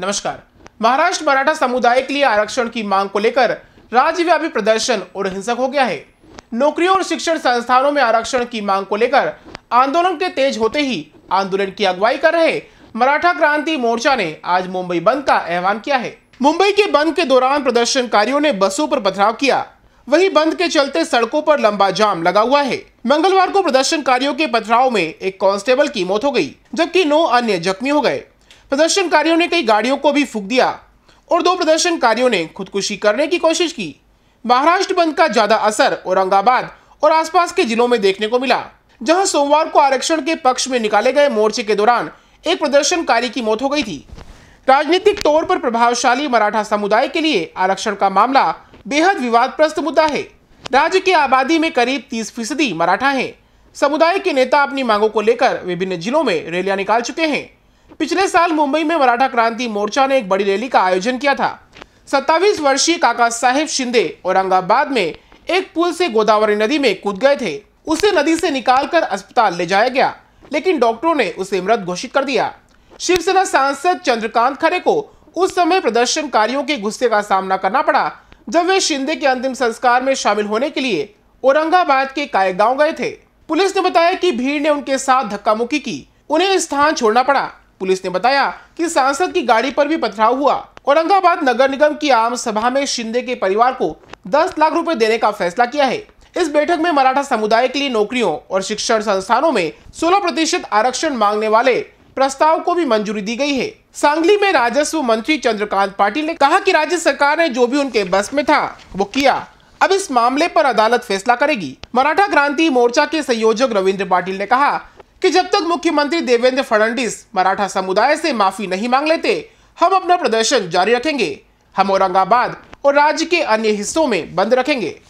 नमस्कार महाराष्ट्र मराठा समुदाय के लिए आरक्षण की मांग को लेकर राज्यव्यापी प्रदर्शन और हिंसक हो गया है नौकरियों और शिक्षण संस्थानों में आरक्षण की मांग को लेकर आंदोलन के तेज होते ही आंदोलन की अगुवाई कर रहे मराठा क्रांति मोर्चा ने आज मुंबई बंद का आह्वान किया है मुंबई के बंद के दौरान प्रदर्शनकारियों ने बसों पर पथराव किया वही बंद के चलते सड़कों पर लंबा जाम लगा हुआ है मंगलवार को प्रदर्शनकारियों के पथराव में एक कांस्टेबल की मौत हो गई जबकि नौ अन्य जख्मी हो गए प्रदर्शनकारियों ने कई गाड़ियों को भी फूक दिया और दो प्रदर्शनकारियों ने खुदकुशी करने की कोशिश की महाराष्ट्र बंद का ज्यादा असर औरंगाबाद और आसपास के जिलों में देखने को मिला जहां सोमवार को आरक्षण के पक्ष में निकाले गए मोर्चे के दौरान एक प्रदर्शनकारी की मौत हो गई थी राजनीतिक तौर पर प्रभावशाली मराठा समुदाय के लिए आरक्षण का मामला बेहद विवादप्रस्त मुद्दा है राज्य की आबादी में करीब तीस फीसदी मराठा है समुदाय के नेता अपनी मांगों को लेकर विभिन्न जिलों में रैलियां निकाल चुके हैं पिछले साल मुंबई में मराठा क्रांति मोर्चा ने एक बड़ी रैली का आयोजन किया था सत्तावीस वर्षीय काका साहेब शिंदे औरंगाबाद में एक पुल से गोदावरी नदी में कूद गए थे उसे नदी से निकालकर अस्पताल ले जाया गया लेकिन डॉक्टरों ने उसे मृत घोषित कर दिया शिवसेना सांसद चंद्रकांत खरे को उस समय प्रदर्शनकारियों के गुस्से का सामना करना पड़ा जब वे शिंदे के अंतिम संस्कार में शामिल होने के लिए औरंगाबाद के कायगांव गए थे पुलिस ने बताया कि भीड़ ने उनके साथ धक्का मुक्की की उन्हें स्थान छोड़ना पड़ा पुलिस ने बताया कि सांसद की गाड़ी पर भी पथराव हुआ औरंगाबाद नगर निगम की आम सभा में शिंदे के परिवार को 10 लाख रुपए देने का फैसला किया है इस बैठक में मराठा समुदाय के लिए नौकरियों और शिक्षण संस्थानों में 16 प्रतिशत आरक्षण मांगने वाले प्रस्ताव को भी मंजूरी दी गई है सांगली में राजस्व मंत्री चंद्रकांत पाटिल ने कहा कि राज्य सरकार ने जो भी उनके बस में था वो किया अब इस मामले पर अदालत फैसला करेगी मराठा क्रांति मोर्चा के संयोजक रविंद्र पाटिल ने कहा कि जब तक मुख्यमंत्री देवेंद्र फडणवीस मराठा समुदाय से माफी नहीं मांग लेते हम अपना प्रदर्शन जारी रखेंगे हम औरंगाबाद और राज्य के अन्य हिस्सों में बंद रखेंगे